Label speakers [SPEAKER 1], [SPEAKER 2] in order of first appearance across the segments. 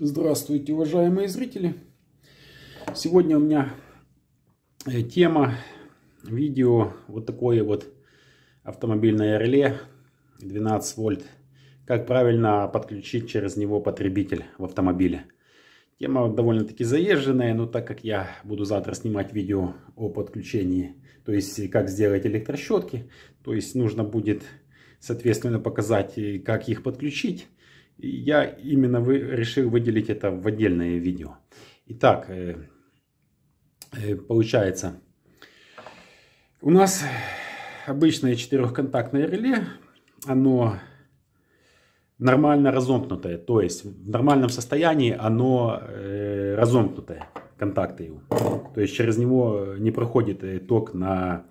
[SPEAKER 1] Здравствуйте, уважаемые зрители! Сегодня у меня э, тема видео вот такое вот автомобильное реле 12 вольт. Как правильно подключить через него потребитель в автомобиле. Тема довольно-таки заезженная, но так как я буду завтра снимать видео о подключении, то есть э, как сделать электрощетки, то есть нужно будет соответственно показать, э, как их подключить я именно вы, решил выделить это в отдельное видео. Итак, э, э, получается, у нас обычное четырехконтактное реле, оно нормально разомкнутое, то есть в нормальном состоянии оно э, разомкнутое, контакты его. То есть через него не проходит ток на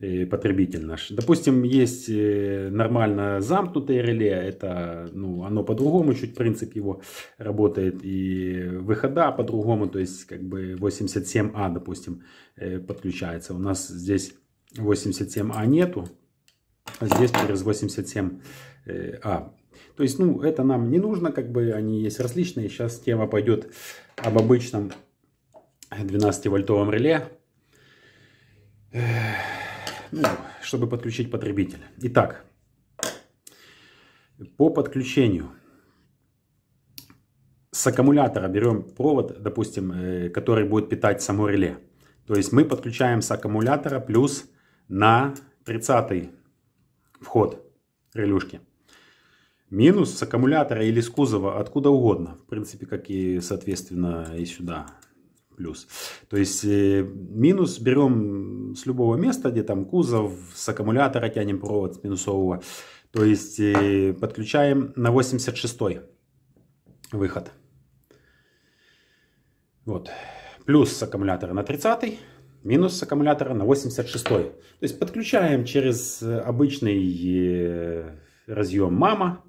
[SPEAKER 1] Э, потребитель наш. Допустим, есть э, нормально замкнутое реле, это, ну, оно по-другому чуть принцип его работает, и выхода по-другому, то есть как бы 87А, допустим, э, подключается. У нас здесь 87А нету, а здесь через 87А. То есть, ну, это нам не нужно, как бы они есть различные. Сейчас тема пойдет об обычном 12-вольтовом реле. Эх ну, чтобы подключить потребителя. Итак, по подключению с аккумулятора берем провод, допустим, э, который будет питать само реле. То есть мы подключаем с аккумулятора плюс на 30 вход релюшки. Минус с аккумулятора или с кузова, откуда угодно. В принципе, как и, соответственно, и сюда плюс. То есть э, минус берем с любого места, где там кузов, с аккумулятора тянем провод с минусового. То есть э, подключаем на 86 выход. Вот. Плюс с аккумулятора на 30 минус с аккумулятора на 86 То есть подключаем через обычный э, разъем мама.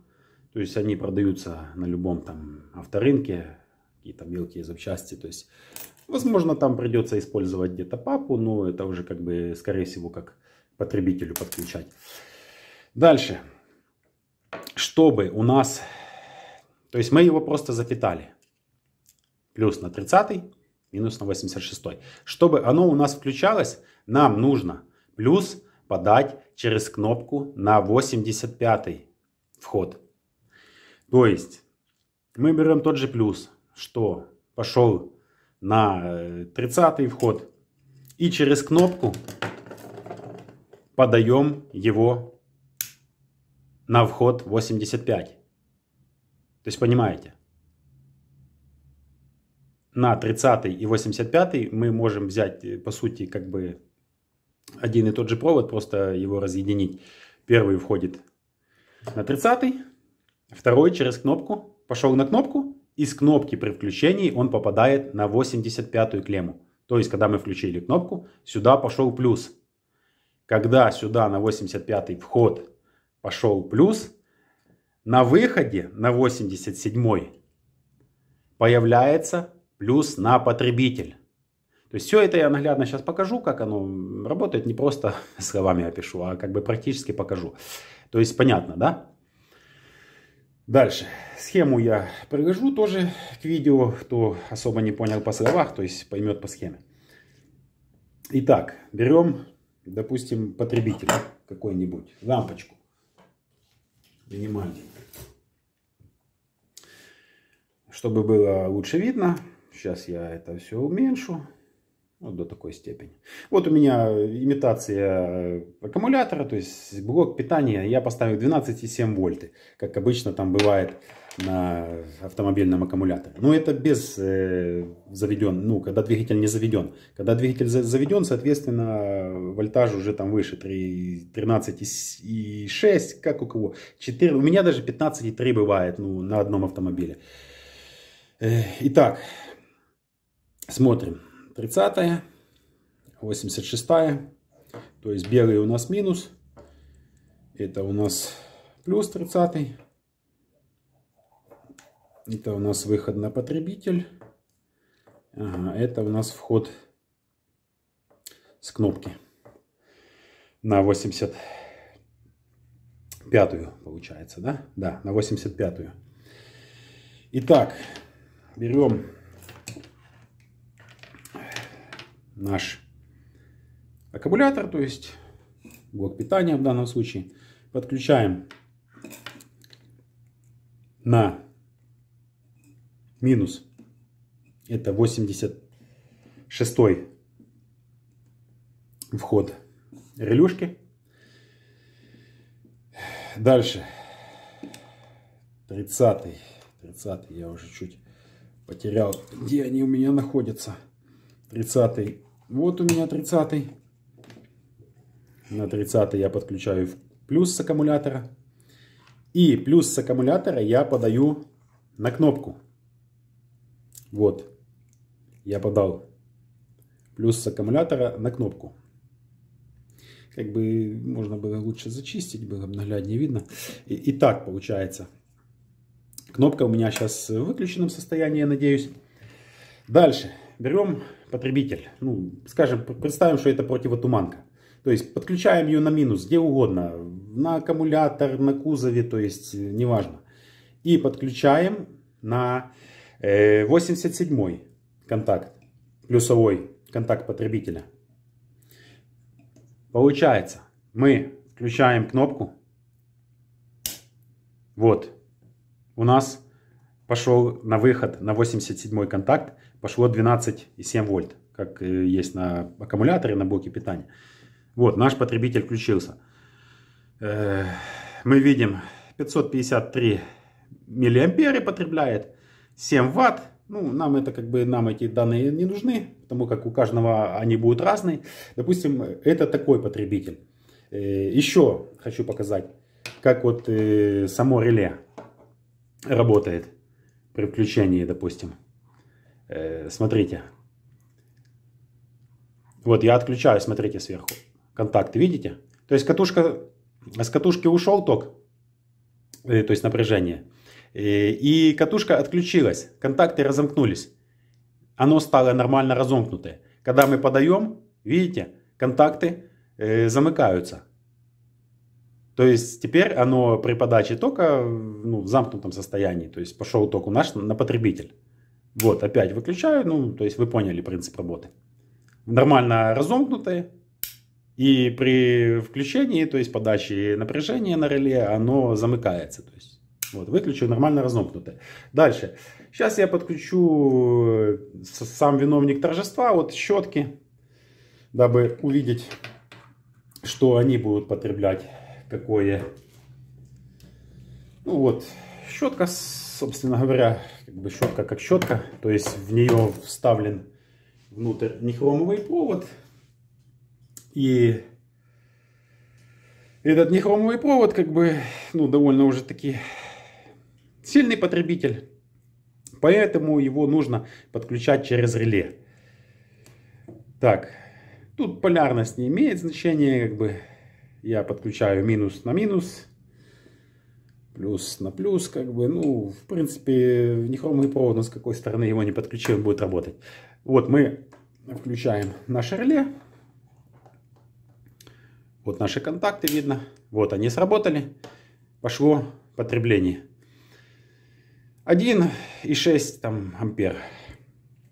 [SPEAKER 1] То есть они продаются на любом там авторынке, какие-то мелкие запчасти. То есть Возможно, там придется использовать где-то папу, но это уже как бы, скорее всего, как потребителю подключать. Дальше. Чтобы у нас... То есть мы его просто запитали. Плюс на 30, минус на 86. Чтобы оно у нас включалось, нам нужно плюс подать через кнопку на 85 вход. То есть мы берем тот же плюс, что пошел на 30 э, вход. И через кнопку подаем его на вход 85. То есть понимаете? На 30 и 85 мы можем взять, э, по сути, как бы один и тот же провод, просто его разъединить. Первый входит на 30, второй через кнопку, пошел на кнопку, из кнопки при включении он попадает на 85-ю клемму. То есть, когда мы включили кнопку, сюда пошел плюс. Когда сюда на 85-й вход пошел плюс, на выходе на 87-й появляется плюс на потребитель. То есть все это я наглядно сейчас покажу, как оно работает. Не просто словами опишу, а как бы практически покажу. То есть понятно, да? Дальше. Схему я привожу тоже к видео, кто особо не понял по словах, то есть поймет по схеме. Итак, берем, допустим, потребителя какой-нибудь, лампочку минимальный. Чтобы было лучше видно, сейчас я это все уменьшу. Вот до такой степени. Вот у меня имитация аккумулятора, то есть блок питания. Я поставил 12,7 вольты, как обычно там бывает на автомобильном аккумуляторе. Но это без э, заведен, ну, когда двигатель не заведен. Когда двигатель заведен, соответственно, вольтаж уже там выше 13,6, как у кого. 4, у меня даже 15,3 бывает ну, на одном автомобиле. Э, итак, смотрим. 30, 86. То есть белый у нас минус. Это у нас плюс 30. Это у нас выход на потребитель. Ага, это у нас вход с кнопки на 85-ю получается, да? Да, на 85-ю. Итак, берем наш аккумулятор, то есть блок питания в данном случае. Подключаем на минус. Это 86 вход релюшки. Дальше. 30 -й. 30 -й я уже чуть потерял, где они у меня находятся. 30 вот у меня 30 -й. На 30 я подключаю плюс с аккумулятора. И плюс с аккумулятора я подаю на кнопку. Вот. Я подал плюс с аккумулятора на кнопку. Как бы можно было лучше зачистить, было бы нагляднее видно. И, и так получается. Кнопка у меня сейчас в выключенном состоянии, я надеюсь. Дальше берем потребитель, ну, скажем, представим, что это противотуманка. То есть подключаем ее на минус, где угодно, на аккумулятор, на кузове, то есть э, неважно. И подключаем на 87 э, контакт, плюсовой контакт потребителя. Получается, мы включаем кнопку. Вот, у нас пошел на выход на 87 контакт, пошло 12,7 вольт, как есть на аккумуляторе, на блоке питания. Вот, наш потребитель включился. Э, мы видим 553 миллиампера потребляет, 7 ватт. Ну, нам это как бы, нам эти данные не нужны, потому как у каждого они будут разные. Допустим, это такой потребитель. Э, еще хочу показать, как вот э, само реле работает при включении, допустим. Э, смотрите. Вот я отключаю, смотрите сверху. Контакты, видите? То есть катушка, с катушки ушел ток, э, то есть напряжение. Э, и катушка отключилась, контакты разомкнулись. Оно стало нормально разомкнутое. Когда мы подаем, видите, контакты замыкаются. То есть теперь оно при подаче тока ну, в замкнутом состоянии, то есть пошел ток у нас на потребитель. Вот, опять выключаю, ну, то есть вы поняли принцип работы. Нормально разомкнутые, и при включении, то есть подаче напряжения на реле, оно замыкается, то есть вот, выключу нормально разомкнутое. Дальше. Сейчас я подключу э, сам виновник торжества, вот щетки, дабы увидеть, что они будут потреблять такое. Ну вот, щетка, собственно говоря, как бы щетка как щетка, то есть в нее вставлен внутрь нехромовый провод. И этот нехромовый провод, как бы, ну, довольно уже таки сильный потребитель. Поэтому его нужно подключать через реле. Так, тут полярность не имеет значения, как бы я подключаю минус на минус, плюс на плюс, как бы, ну, в принципе, нехромый провод, но с какой стороны его не подключил, будет работать. Вот мы включаем наше реле, вот наши контакты видно, вот они сработали, пошло потребление. 1,6 там ампер,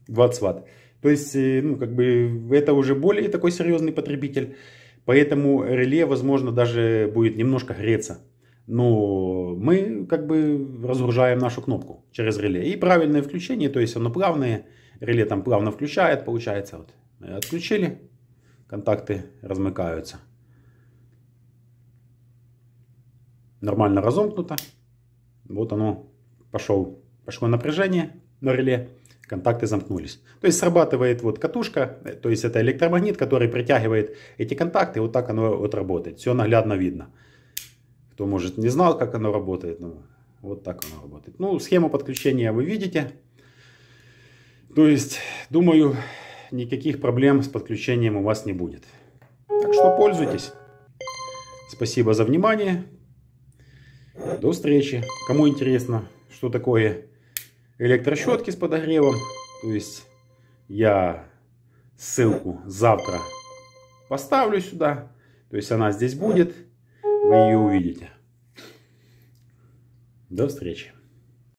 [SPEAKER 1] 20 ватт. То есть, э, ну, как бы, это уже более такой серьезный потребитель. Поэтому реле, возможно, даже будет немножко греться. Но мы как бы разгружаем нашу кнопку через реле. И правильное включение, то есть оно плавное. Реле там плавно включает, получается. Вот. Отключили, контакты размыкаются. Нормально разомкнуто. Вот оно пошел, пошло напряжение на реле контакты замкнулись. То есть срабатывает вот катушка, э, то есть это электромагнит, который притягивает эти контакты, вот так оно вот работает. Все наглядно видно. Кто, может, не знал, как оно работает, ну, вот так оно работает. Ну, схему подключения вы видите. То есть, думаю, никаких проблем с подключением у вас не будет. Так что пользуйтесь. Спасибо за внимание. До встречи. Кому интересно, что такое электрощетки с подогревом. То есть я ссылку завтра поставлю сюда. То есть она здесь будет, вы ее увидите. До встречи.